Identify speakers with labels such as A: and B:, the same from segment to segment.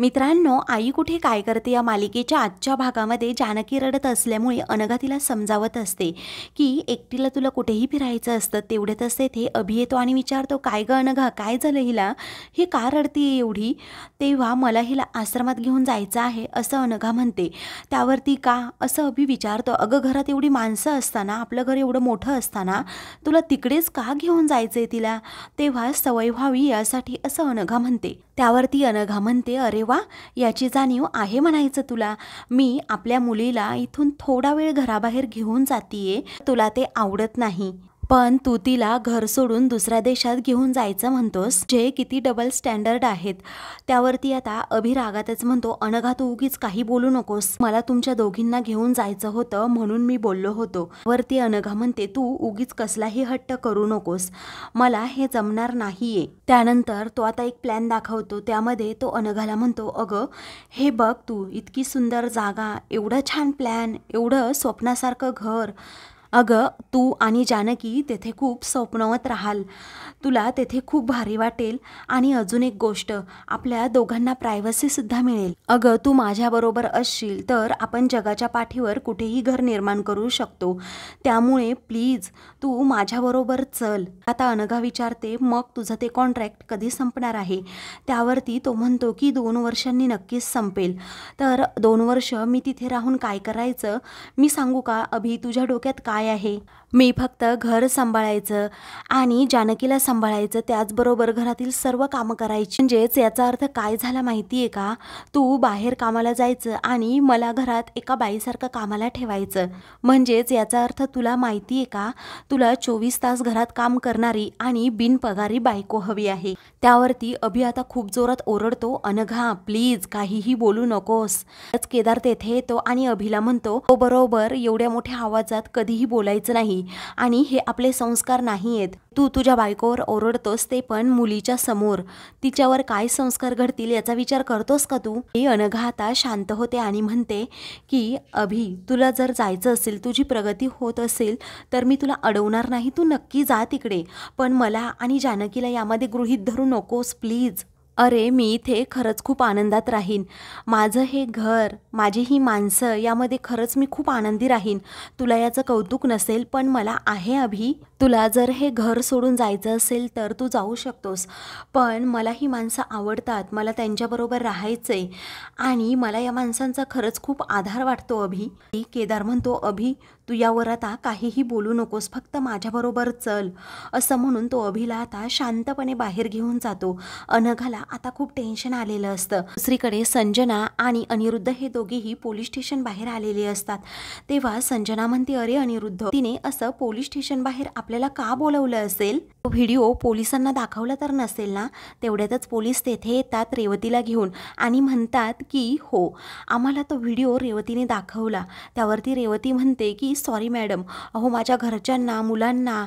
A: मित्रांनो आई कुठे काय करते या मालिकेच्या आजच्या भागामध्ये जानकी रडत असल्यामुळे अनघा तिला समजावत असते की एकटीला तुला कुठेही फिरायचं असतं तेवढ्यात असते ते अभि येतो आणि विचारतो काय ग अनघा काय झालं हिला ही का रडते एवढी तेव्हा मला हिला आश्रमात घेऊन जायचं आहे असं अनघा म्हणते त्यावरती का असं अभि विचारतो अगं घरात एवढी माणसं असताना आपलं घर एवढं मोठं असताना तुला तिकडेच का घेऊन जायचं आहे तिला तेव्हा सवय व्हावी यासाठी असं अनघा म्हणते त्यावरती अनघा म्हणते अरे याची जाणीव आहे म्हणायचं तुला मी आपल्या मुलीला इथून थोडा वेळ घराबाहेर घेऊन जातीये तुला ते आवडत नाही पण तू तिला घर सोडून दुसऱ्या देशात घेऊन जायचं म्हणतोस जे किती डबल स्टँडर्ड आहेत त्यावरती आता अभिरागातच म्हणतो अनघा तू उगीच काही बोलू नकोस मला तुमच्या दोघींना घेऊन जायचं होतं म्हणून मी बोललो होतो वरती अनघा म्हणते तू उगीच कसलाही हट्ट करू नकोस मला हे जमणार नाहीये त्यानंतर तो आता एक प्लॅन दाखवतो त्यामध्ये तो अनघाला म्हणतो अगं हे बघ तू इतकी सुंदर जागा एवढं छान प्लॅन एवढं स्वप्नासारखं घर अगं तू आणि जानकी तेथे खूप स्वप्नवत राहाल तुला तेथे खूप भारी वाटेल आणि अजून एक गोष्ट आपल्या दोघांना प्रायव्हसीसुद्धा मिळेल अगं तू माझ्याबरोबर असशील तर आपण जगाच्या पाठीवर कुठेही घर निर्माण करू शकतो त्यामुळे प्लीज तू माझ्याबरोबर चल आता अनघा विचारते मग तुझं ते कॉन्ट्रॅक्ट कधी संपणार आहे त्यावरती तो म्हणतो की दोन वर्षांनी नक्कीच संपेल तर दोन वर्ष मी तिथे राहून काय करायचं मी सांगू का अभि तुझ्या डोक्यात काय आया है मी फक्त घर सांभाळायचं आणि जानकीला सांभाळायचं त्याचबरोबर घरातील सर्व कामं करायची म्हणजेच याचा अर्थ काय झाला माहिती आहे का तू बाहेर कामाला जायचं आणि मला घरात एका बाईसारखं कामाला ठेवायचं म्हणजेच याचा अर्थ तुला माहिती आहे का तुला चोवीस तास घरात काम करणारी आणि बिनपगारी बायको हवी आहे त्यावरती अभि आता खूप जोरात ओरडतो अनघा प्लीज काहीही बोलू नकोस केदार तेथे येतो आणि अभिला म्हणतो तो हो, बरोबर एवढ्या मोठ्या आवाजात कधीही बोलायचं नाही नाही आणि हे आपले संस्कार नाही आहेत तू तुझ्या बायकोवर ओरडतोस ते पण मुलीच्या समोर तिच्यावर काय संस्कार घडतील याचा विचार करतोस का तू ही अनघाता शांत होते आणि म्हणते की अभि तुला जर जायचं असेल तुझी प्रगती होत असेल तर मी तुला अडवणार नाही तू नक्की जा तिकडे पण मला आणि जानकीला यामध्ये गृहित धरू नकोस प्लीज अरे मी इथे खरंच खूप आनंदात राहीन माझं हे घर माझी ही माणसं यामध्ये खरंच मी खूप आनंदी राहीन तुला याचं कौतुक नसेल पण मला आहे अभि तुला जर हे घर सोडून जायचं असेल तर तू जाऊ शकतोस पण मला ही माणसं आवडतात मला त्यांच्याबरोबर राहायचं आहे आणि मला या माणसांचा खरंच खूप आधार वाटतो अभि केदार म्हणतो अभि तू यावर आता काहीही बोलू नकोस फक्त माझ्याबरोबर चल असं म्हणून तो अभिला आता शांतपणे बाहेर घेऊन जातो अनघाला आता खूप टेन्शन आलेलं असतं दुसरीकडे संजना आणि अनिरुद्ध हे दोघेही पोलीस स्टेशन बाहेर आलेले असतात तेव्हा संजना म्हणते अरे अनिरुद्ध तिने असं पोलीस स्टेशन बाहेर आपल्याला का बोलवलं असेल तो व्हिडिओ पोलिसांना दाखवला तर नसेल ना तेवढ्यातच पोलीस तेथे येतात रेवतीला घेऊन आणि म्हणतात की हो आम्हाला तो व्हिडिओ रेवतीने दाखवला त्यावरती रेवती म्हणते की सॉरी मॅडम अहो माझ्या घरच्यांना मुलांना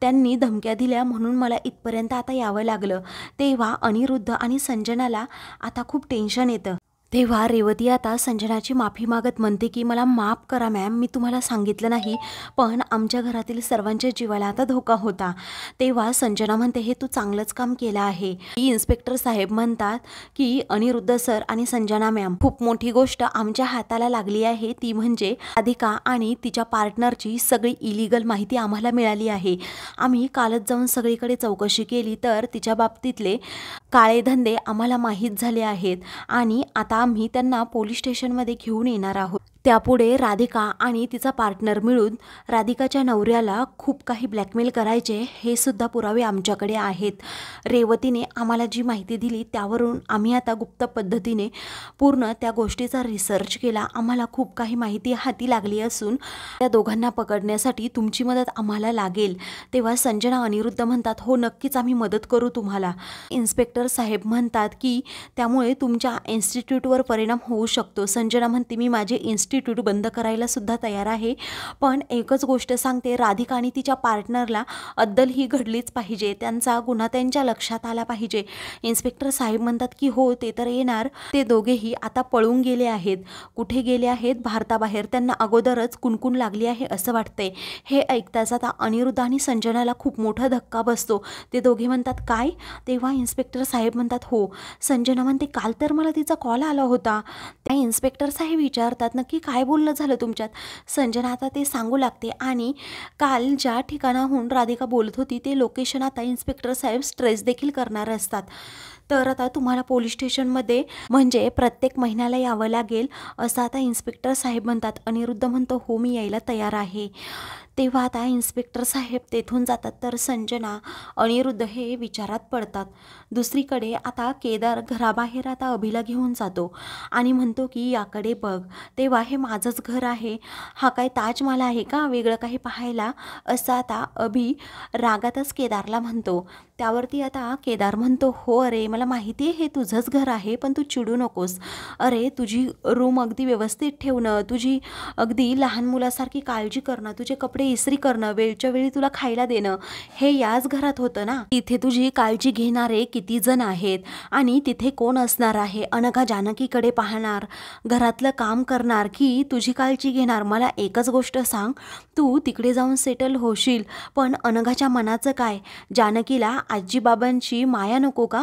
A: त्यांनी धमक्या दिल्या म्हणून मला इथपर्यंत आता यावं लागलं तेव्हा अनिरुद्ध आणि संजनाला आता खूप टेन्शन येतं तेव्हा रेवती आता संजनाची माफी मागत म्हणते की मला माफ करा मॅम मी तुम्हाला सांगितलं नाही पण आमच्या घरातील सर्वांच्या जीवाला आता धोका होता तेव्हा संजना म्हणते हे तू चांगलंच काम केलं आहे इन्स्पेक्टर साहेब म्हणतात की अनिरुद्ध सर आणि संजना मॅम खूप मोठी गोष्ट आमच्या हाताला लागली आहे ती म्हणजे राधिका आणि तिच्या पार्टनरची सगळी इलिगल माहिती आम्हाला मिळाली आहे आम्ही कालच जाऊन सगळीकडे चौकशी केली तर तिच्या बाबतीतले काळे धंदे आम्हाला माहीत झाले आहेत आणि आता आम्ही त्यांना पोलीस स्टेशनमध्ये घेऊन येणार आहोत त्यापुढे राधिका आणि तिचा पार्टनर मिळून राधिकाच्या नवऱ्याला खूप काही ब्लॅकमेल करायचे हे सुद्धा पुरावे आमच्याकडे आहेत रेवतीने आम्हाला जी माहिती दिली त्यावरून आम्ही आता गुप्त पद्धतीने पूर्ण त्या गोष्टीचा रिसर्च केला आम्हाला खूप काही माहिती हाती लागली असून त्या दोघांना पकडण्यासाठी तुमची मदत आम्हाला लागेल तेव्हा संजना अनिरुद्ध म्हणतात हो नक्कीच आम्ही मदत करू तुम्हाला इन्स्पेक्टर साहेब म्हणतात की त्यामुळे तुमच्या इन्स्टिट्यूटवर परिणाम होऊ शकतो संजना म्हणते मी माझे इन्स्टिट्यूट इन्स्टिट्यूट बंद करायला सुद्धा तयार आहे पण एकच गोष्ट सांगते राधिका आणि तिच्या पार्टनरला अद्दल ही घडलीच पाहिजे त्यांचा गुन्हा त्यांच्या लक्षात आला पाहिजे इन्स्पेक्टर साहेब म्हणतात की हो ते तर येणार ते दोघेही आता पळून गेले आहेत कुठे गेले आहेत भारताबाहेर त्यांना अगोदरच कुणकुण लागली आहे असं वाटतंय हे ऐकताच आता अनिरुद्ध आणि संजनाला खूप मोठा धक्का बसतो ते दोघे म्हणतात काय तेव्हा इन्स्पेक्टर साहेब म्हणतात हो संजना म्हणते काल तर मला तिचा कॉल आला होता त्या इन्स्पेक्टर साहेब विचारतात नक्की काय बोलणं झालं तुमच्यात संजना आता ते सांगू लागते आणि काल ज्या ठिकाणाहून राधिका बोलत होती ते लोकेशन आता इन्स्पेक्टर साहेब स्ट्रेस देखील करणार असतात तर आता तुम्हाला पोलीस स्टेशनमध्ये म्हणजे प्रत्येक महिन्याला यावं लागेल असं आता इन्स्पेक्टर साहेब म्हणतात अनिरुद्ध म्हणतो हो मी यायला तयार आहे तेव्हा आता इन्स्पेक्टर साहेब तेथून जातात तर संजना अनिरुद्ध हे विचारात पडतात दुसरीकडे आता केदार घराबाहेर आता अभिला घेऊन जातो आणि म्हणतो की याकडे बघ तेव्हा हे माझंच घर आहे हा काय ताजमहाल आहे का वेगळं काही पाहायला असं आता अभि रागातच केदारला म्हणतो त्यावरती आता केदार म्हणतो हो अरे मला माहिती आहे हे तुझंच घर आहे पण तू चिडू नकोस अरे तुझी रूम अगदी व्यवस्थित ठेवणं तुझी अगदी लहान मुलासारखी काळजी करणं तुझे कपडे इस्त्री करणं वेळच्या वेळी तुला खायला देणं हे याच घरात होतं ना तिथे तुझी काळजी घेणारे किती जण आहेत आणि तिथे कोण असणार आहे अनघा जानकीकडे पाहणार घरातलं काम करणार की तुझी काळजी घेणार मला एकच गोष्ट सांग तू तिकडे जाऊन सेटल होशील पण अनघाच्या मनाचं काय जानकीला आजीबाबांची माया नको का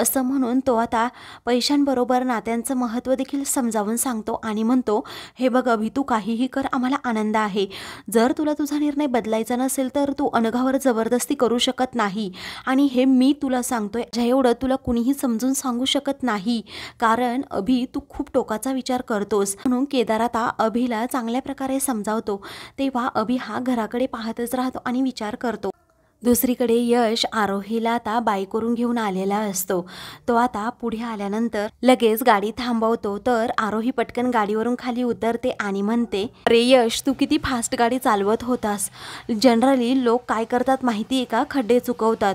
A: असं म्हणून तो आता पैशांबरोबर नात्यांचं महत्त्व देखील समजावून सांगतो आणि म्हणतो हे बघ अभि तू काहीही कर आम्हाला आनंद आहे जर तुला तुझा निर्णय बदलायचा नसेल तर तू अनघावर जबरदस्ती करू शकत नाही आणि हे मी तुला सांगतोय ज्या एवढं तुला कुणीही समजून सांगू शकत नाही कारण अभि तू खूप टोकाचा विचार करतोस म्हणून केदार आता अभिला चांगल्या प्रकारे समजावतो तेव्हा अभि हा घराकडे पाहतच राहतो आणि विचार करतो दुसरीकडे यश आरोहीला आता करून घेऊन आलेला असतो तो आता पुढे आल्यानंतर लगेच गाडी थांबवतो तर आरोही पटकन गाडीवरून खाली उतरते आणि म्हणते अरे यश तू किती फास्ट गाडी चालवत होतास जनरली लोक काय करतात माहिती आहे का खड्डे चुकवतात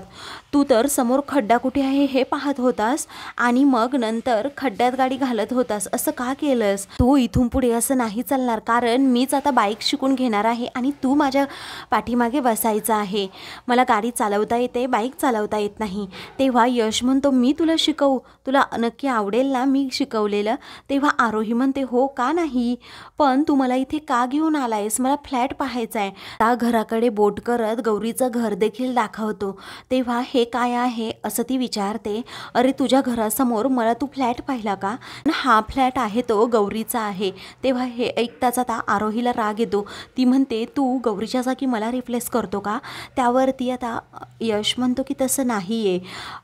A: तू तर समोर खड्डा कुठे आहे हे पाहत होतास आणि मग नंतर खड्ड्यात गाडी घालत होतास असं का केलंस तू इथून पुढे असं नाही चालणार कारण मीच आता बाईक शिकून घेणार आहे आणि तू माझ्या पाठीमागे बसायचं आहे मला गाडी चालवता येते बाईक चालवता येत नाही तेव्हा यश म्हणतो मी तुला शिकवू तुला नक्की आवडेल ना मी शिकवलेलं तेव्हा आरोही म्हणते हो का नाही पण तू मला इथे का घेऊन आलायस मला फ्लॅट पाहायचा आहे त्या घराकडे बोट करत गौरीचं घर देखील दाखवतो तेव्हा हे हे काय आहे असं ती विचारते अरे तुझ्या घरासमोर मला तू फ्लॅट पाहिला का हा फ्लॅट आहे तो गौरीचा आहे तेव्हा हे ऐकताच आता आरोहीला राग येतो ती म्हणते तू गौरीच्या जागी मला रिप्लेस करतो का त्यावरती आता यश म्हणतो की तसं नाही आहे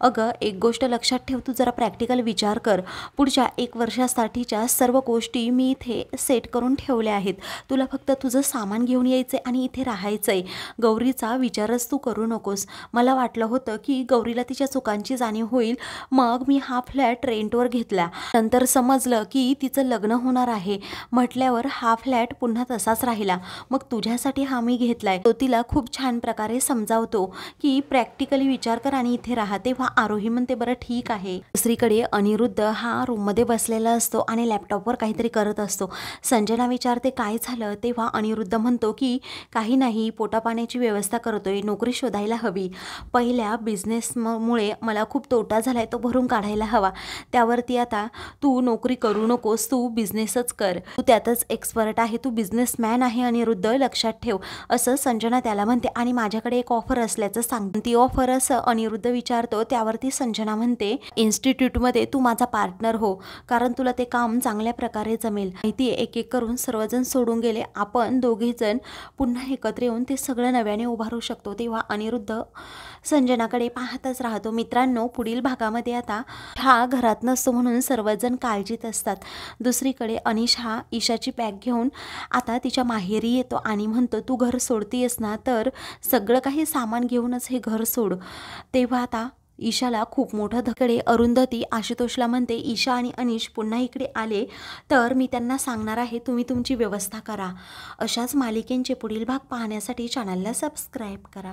A: अगं एक गोष्ट लक्षात ठेव तू जरा प्रॅक्टिकल विचार कर पुढच्या एक वर्षासाठीच्या सर्व गोष्टी मी इथे सेट करून ठेवल्या आहेत तुला फक्त तुझं सामान घेऊन यायचं आणि इथे राहायचं आहे गौरीचा विचारच तू करू नकोस मला वाटलं होतं की गौरीला तिच्या चुकांची जाणीव होईल मग मी हा फ्लॅट रेंटवर घेतला नंतर समजलं की तिचं लग्न होणार आहे म्हटल्यावर हा फ्लॅट पुन्हा तसाच राहिला मग तुझ्यासाठी हा मी घेतलाय तो तिला खूप छान प्रकारे समजावतो की प्रॅक्टिकली विचार कर आणि इथे राहा तेव्हा आरोही म्हणते बरं ठीक आहे दुसरीकडे अनिरुद्ध हा रूममध्ये बसलेला असतो आणि लॅपटॉपवर काहीतरी करत असतो संजना विचारते काय झालं तेव्हा अनिरुद्ध म्हणतो की काही नाही पोटापाण्याची व्यवस्था करतोय नोकरी शोधायला हवी पहिल्या बिझनेसमुळे मला खूप तोटा झाला आहे तो भरून काढायला हवा त्यावरती आता तू नोकरी करू नकोस तू बिझनेसच कर तू त्यातच एक्सपर्ट आहे तू बिझनेसमॅन आहे आणि हृदय लक्षात ठेव असं संजना त्याला म्हणते आणि माझ्याकडे एक ऑफर असल्याचं सांग ती ऑफर असं अनिरुद्ध विचारतो त्यावरती संजना म्हणते इन्स्टिट्यूटमध्ये तू माझा पार्टनर हो कारण तुला ते काम चांगल्या प्रकारे जमेल माहिती एक एक करून सर्वजण सोडून गेले आपण जण पुन्हा एकत्र येऊन ते सगळं नव्याने उभारू शकतो तेव्हा अनिरुद्ध संजनाकडे कडे पाहतच राहतो मित्रांनो पुढील भागामध्ये आता हा घरात नसतो म्हणून सर्वजण काळजीत असतात दुसरीकडे अनिश हा ईशाची बॅग घेऊन आता तिच्या माहेरी येतो आणि म्हणतो तू घर सोडतीयस ना तर सगळं काही सामान घेऊनच हे घर सोड तेव्हा आता ईशाला खूप मोठं धकडे अरुंधती आशुतोषला म्हणते ईशा आणि अनिश पुन्हा इकडे आले तर मी त्यांना सांगणार आहे तुम्ही तुमची व्यवस्था करा अशाच मालिकेंचे पुढील भाग पाहण्यासाठी चॅनलला सबस्क्राईब करा